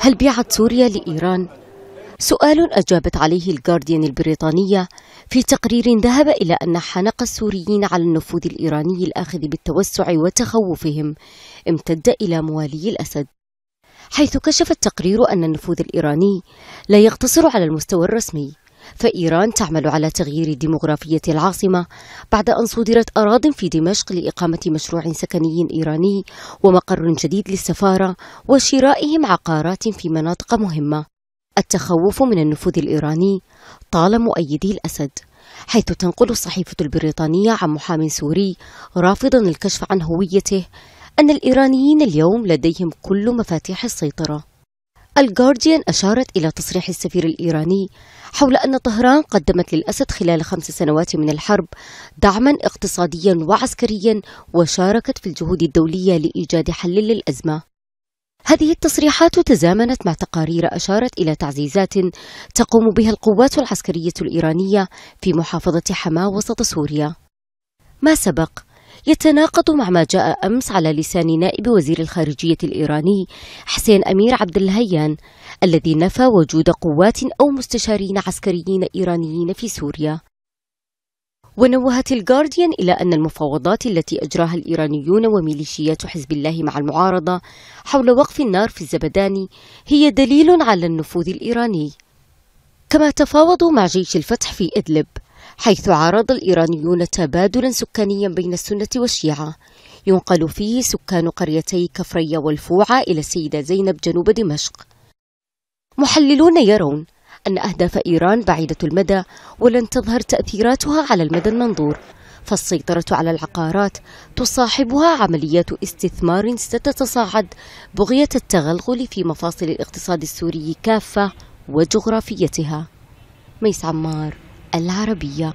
هل بيعت سوريا لإيران؟ سؤال أجابت عليه الجارديان البريطانية في تقرير ذهب إلى أن حنق السوريين على النفوذ الإيراني الآخذ بالتوسع وتخوفهم امتد إلى موالي الأسد حيث كشف التقرير أن النفوذ الإيراني لا يقتصر على المستوى الرسمي فإيران تعمل على تغيير ديموغرافية العاصمة بعد أن صدرت أراض في دمشق لإقامة مشروع سكني إيراني ومقر جديد للسفارة وشرائهم عقارات في مناطق مهمة التخوف من النفوذ الإيراني طال مؤيدي الأسد حيث تنقل الصحيفة البريطانية عن محام سوري رافضا الكشف عن هويته أن الإيرانيين اليوم لديهم كل مفاتيح السيطرة الجارديان أشارت إلى تصريح السفير الإيراني حول أن طهران قدمت للأسد خلال خمس سنوات من الحرب دعما اقتصاديا وعسكريا وشاركت في الجهود الدولية لإيجاد حل للأزمة هذه التصريحات تزامنت مع تقارير أشارت إلى تعزيزات تقوم بها القوات العسكرية الإيرانية في محافظة حما وسط سوريا ما سبق يتناقض مع ما جاء أمس على لسان نائب وزير الخارجية الإيراني حسين أمير عبد الهيان الذي نفى وجود قوات أو مستشارين عسكريين إيرانيين في سوريا ونوهت الجارديان إلى أن المفاوضات التي أجراها الإيرانيون وميليشيات حزب الله مع المعارضة حول وقف النار في الزبداني هي دليل على النفوذ الإيراني كما تفاوضوا مع جيش الفتح في إدلب حيث عارض الإيرانيون تبادلا سكانيا بين السنة والشيعة ينقل فيه سكان قريتي كفرية والفوعة إلى السيدة زينب جنوب دمشق محللون يرون أن أهداف إيران بعيدة المدى ولن تظهر تأثيراتها على المدى المنظور فالسيطرة على العقارات تصاحبها عمليات استثمار ستتصاعد بغية التغلغل في مفاصل الاقتصاد السوري كافة وجغرافيتها ميس عمار العربية